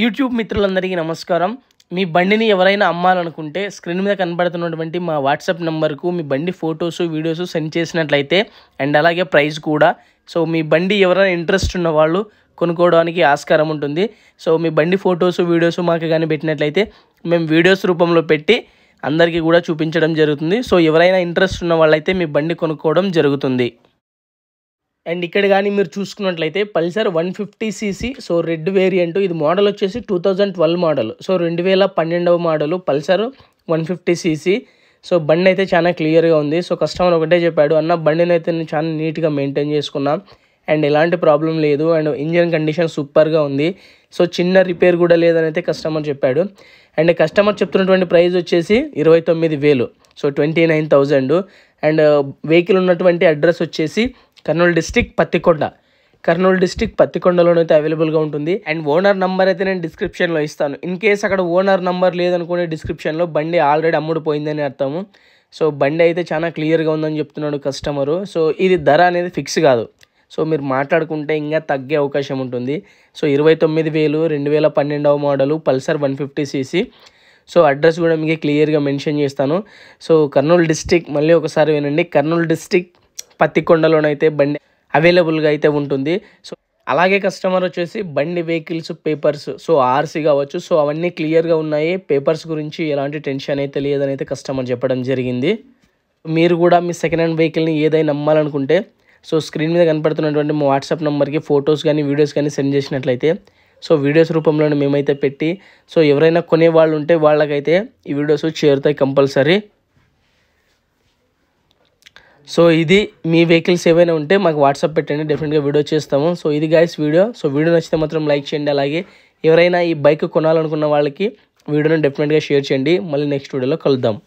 YouTube మిత్రులందరికీ నమస్కారం మీ బండిని ఎవరైనా అమ్మాలనుకుంటే స్క్రీన్ మీద కనబడుతున్నటువంటి మా వాట్సాప్ నెంబర్కు మీ బండి ఫొటోస్ వీడియోస్ సెండ్ చేసినట్లయితే అండ్ అలాగే ప్రైస్ కూడా సో మీ బండి ఎవరైనా ఇంట్రెస్ట్ ఉన్న వాళ్ళు కొనుక్కోవడానికి ఆస్కారం ఉంటుంది సో మీ బండి ఫొటోస్ వీడియోస్ మాకు కానీ పెట్టినట్లయితే మేము వీడియోస్ రూపంలో పెట్టి అందరికీ కూడా చూపించడం జరుగుతుంది సో ఎవరైనా ఇంట్రెస్ట్ ఉన్న వాళ్ళైతే మీ బండి కొనుక్కోవడం జరుగుతుంది అండ్ ఇక్కడ కానీ మీరు చూసుకున్నట్లయితే Pulsar one fifty CC so red variant ఇది మోడల్ వచ్చేసి two thousand twelve model so రెండు వేల పన్నెండవ model Pulsar one fifty CC so బండి అయితే చాలా క్లియర్గా ఉంది సో కస్టమర్ ఒకటే చెప్పాడు అన్న బండిని అయితే నేను చాలా నీట్గా మెయింటైన్ చేసుకున్నా అండ్ ఎలాంటి ప్రాబ్లం లేదు అండ్ ఇంజన్ కండిషన్ సూపర్గా ఉంది సో చిన్న రిపేర్ కూడా లేదని అయితే కస్టమర్ చెప్పాడు అండ్ కస్టమర్ చెప్తున్నటువంటి ప్రైస్ వచ్చేసి ఇరవై తొమ్మిది వేలు so twenty nine thousand and vehicle ఉన్నటువంటి అడ్రస్ వచ్చేసి కర్నూలు డిస్టిక్ పత్తికొండ కర్నూలు డిస్టిక్ పత్తికొండలోనైతే అవైలబుల్గా ఉంటుంది అండ్ ఓనర్ నంబర్ అయితే నేను డిస్క్రిప్షన్లో ఇస్తాను ఇన్ కేస్ అక్కడ ఓనర్ నంబర్ లేదనుకునే డిస్క్రిప్షన్లో బండి ఆల్రెడీ అమ్ముడుపోయిందని అర్థము సో బండి అయితే చాలా క్లియర్గా ఉందని చెప్తున్నాడు కస్టమరు సో ఇది ధర అనేది ఫిక్స్ కాదు సో మీరు మాట్లాడుకుంటే ఇంకా తగ్గే అవకాశం ఉంటుంది సో ఇరవై తొమ్మిది వేలు రెండు వేల పన్నెండవ model Pulsar one fifty CC so address కూడా మీకు క్లియర్గా మెన్షన్ చేస్తాను సో కర్నూలు డిస్టిక్ మళ్ళీ ఒకసారి వినండి కర్నూలు డిస్టిక్ పత్తికొండలోనైతే బండి అవైలబుల్గా అయితే ఉంటుంది సో అలాగే కస్టమర్ వచ్చేసి బండి వెహికల్స్ పేపర్స్ సో ఆర్సీ కావచ్చు సో అవన్నీ క్లియర్గా ఉన్నాయి పేపర్స్ గురించి ఎలాంటి టెన్షన్ అయితే లేదని అయితే కస్టమర్ చెప్పడం జరిగింది మీరు కూడా మీ సెకండ్ హ్యాండ్ వెహికల్ని ఏదైనా నమ్మాలనుకుంటే సో స్క్రీన్ మీద కనపడుతున్నటువంటి మా వాట్సాప్ నెంబర్కి ఫొటోస్ కానీ వీడియోస్ కానీ సెండ్ చేసినట్లయితే సో వీడియోస్ రూపంలోనే మేమైతే పెట్టి సో ఎవరైనా కొనే వాళ్ళు ఉంటే వాళ్ళకైతే ఈ వీడియోస్ చేరుతాయి కంపల్సరీ సో ఇది మీ వెహికల్స్ ఏవైనా ఉంటే మాకు వాట్సాప్ పెట్టండి డెఫినెట్గా వీడియో చేస్తాము సో ఇది గైస్ వీడియో సో వీడియో నచ్చితే మాత్రం లైక్ చేయండి అలాగే ఎవరైనా ఈ బైక్ కొనాలనుకున్న వాళ్ళకి వీడియోను డెఫినెట్గా షేర్ చేయండి మళ్ళీ నెక్స్ట్ వీడియోలో కలుద్దాం